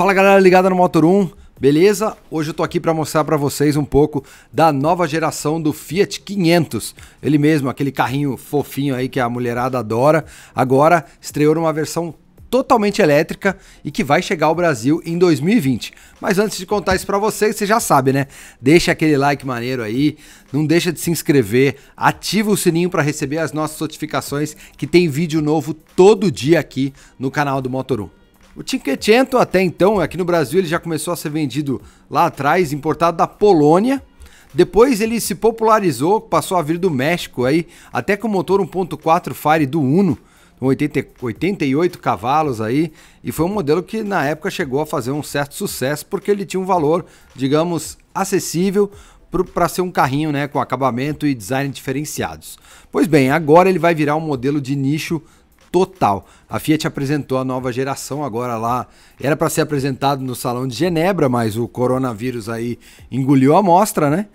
Fala galera ligada no Motor 1, beleza? Hoje eu tô aqui para mostrar para vocês um pouco da nova geração do Fiat 500. Ele mesmo, aquele carrinho fofinho aí que a mulherada adora, agora estreou numa versão totalmente elétrica e que vai chegar ao Brasil em 2020. Mas antes de contar isso para vocês, você já sabe, né? Deixa aquele like maneiro aí, não deixa de se inscrever, ativa o sininho para receber as nossas notificações que tem vídeo novo todo dia aqui no canal do Motor 1. O Cinquecento, até então, aqui no Brasil, ele já começou a ser vendido lá atrás, importado da Polônia. Depois ele se popularizou, passou a vir do México aí, até com o motor 1.4 Fire do Uno, 80, 88 cavalos aí, e foi um modelo que na época chegou a fazer um certo sucesso, porque ele tinha um valor, digamos, acessível para ser um carrinho né, com acabamento e design diferenciados. Pois bem, agora ele vai virar um modelo de nicho total. A Fiat apresentou a nova geração agora lá. Era para ser apresentado no Salão de Genebra, mas o coronavírus aí engoliu a mostra, né?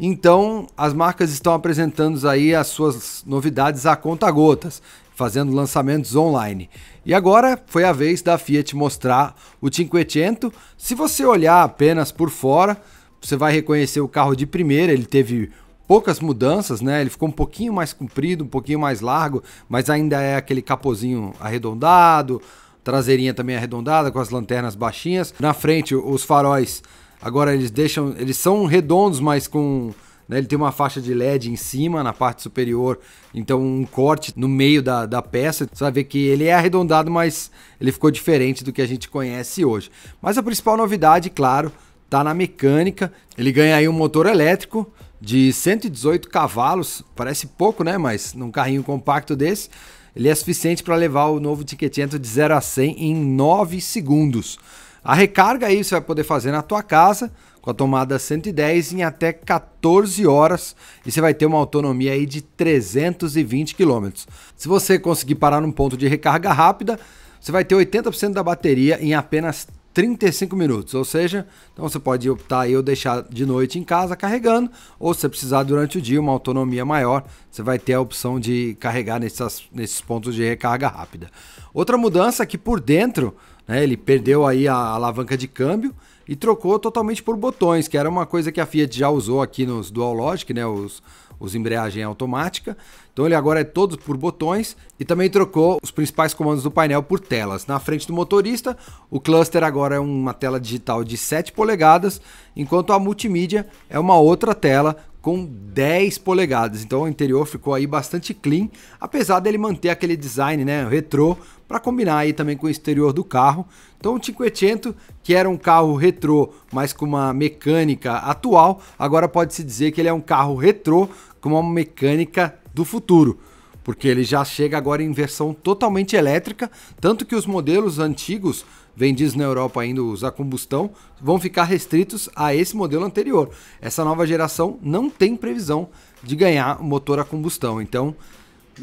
Então, as marcas estão apresentando aí as suas novidades a conta-gotas, fazendo lançamentos online. E agora foi a vez da Fiat mostrar o Cinquecento. Se você olhar apenas por fora, você vai reconhecer o carro de primeira, ele teve poucas mudanças, né? Ele ficou um pouquinho mais comprido, um pouquinho mais largo, mas ainda é aquele capozinho arredondado, traseirinha também arredondada com as lanternas baixinhas. Na frente, os faróis, agora eles deixam, eles são redondos, mas com né, ele tem uma faixa de LED em cima, na parte superior, então um corte no meio da, da peça. Você vai ver que ele é arredondado, mas ele ficou diferente do que a gente conhece hoje. Mas a principal novidade, claro, tá na mecânica. Ele ganha aí um motor elétrico, de 118 cavalos, parece pouco, né? Mas num carrinho compacto desse, ele é suficiente para levar o novo Ticketento de 0 a 100 em 9 segundos. A recarga aí você vai poder fazer na tua casa, com a tomada 110 em até 14 horas e você vai ter uma autonomia aí de 320 km. Se você conseguir parar num ponto de recarga rápida, você vai ter 80% da bateria em apenas 35 minutos. Ou seja, então você pode optar ou deixar de noite em casa carregando, ou se você precisar durante o dia uma autonomia maior, você vai ter a opção de carregar nessas, nesses pontos de recarga rápida. Outra mudança é que por dentro, né, ele perdeu aí a alavanca de câmbio, e trocou totalmente por botões, que era uma coisa que a Fiat já usou aqui nos Dual Logic, né, os, os embreagem automática. Então ele agora é todos por botões e também trocou os principais comandos do painel por telas. Na frente do motorista, o cluster agora é uma tela digital de 7 polegadas, enquanto a multimídia é uma outra tela com 10 polegadas. Então o interior ficou aí bastante clean, apesar dele manter aquele design, né, retrô, para combinar aí também com o exterior do carro. Então o 500, que era um carro retrô, mas com uma mecânica atual, agora pode-se dizer que ele é um carro retrô com uma mecânica do futuro porque ele já chega agora em versão totalmente elétrica, tanto que os modelos antigos, vendidos na Europa ainda os a combustão, vão ficar restritos a esse modelo anterior. Essa nova geração não tem previsão de ganhar motor a combustão, então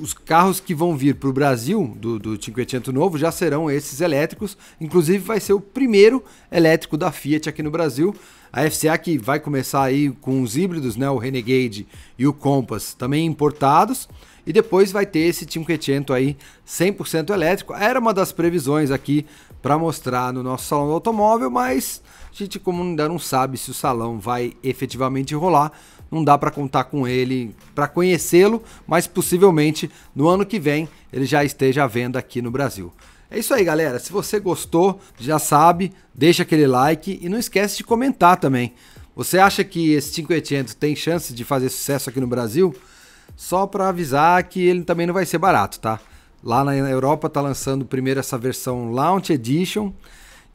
os carros que vão vir para o Brasil do, do 500 novo já serão esses elétricos. Inclusive vai ser o primeiro elétrico da Fiat aqui no Brasil. A FCA que vai começar aí com os híbridos, né, o Renegade e o Compass, também importados. E depois vai ter esse 500 aí 100% elétrico. Era uma das previsões aqui para mostrar no nosso salão do automóvel, mas a gente como ainda não sabe se o salão vai efetivamente rolar, não dá para contar com ele para conhecê-lo, mas possivelmente no ano que vem ele já esteja à venda aqui no Brasil. É isso aí, galera. Se você gostou, já sabe, deixa aquele like e não esquece de comentar também. Você acha que esse 5800 tem chance de fazer sucesso aqui no Brasil? Só para avisar que ele também não vai ser barato, tá? Lá na Europa tá lançando primeiro essa versão Launch Edition,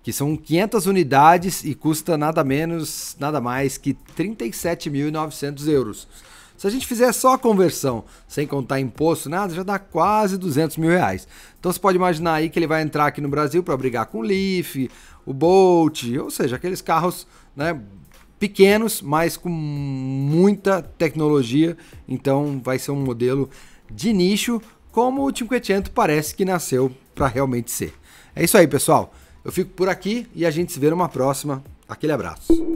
que são 500 unidades e custa nada menos, nada mais que 37.900 euros. Se a gente fizer só a conversão, sem contar imposto, nada, já dá quase 200 mil reais. Então você pode imaginar aí que ele vai entrar aqui no Brasil para brigar com o Leaf, o Bolt, ou seja, aqueles carros né, pequenos, mas com muita tecnologia. Então vai ser um modelo de nicho, como o Cinquecento parece que nasceu para realmente ser. É isso aí, pessoal. Eu fico por aqui e a gente se vê numa próxima. Aquele abraço.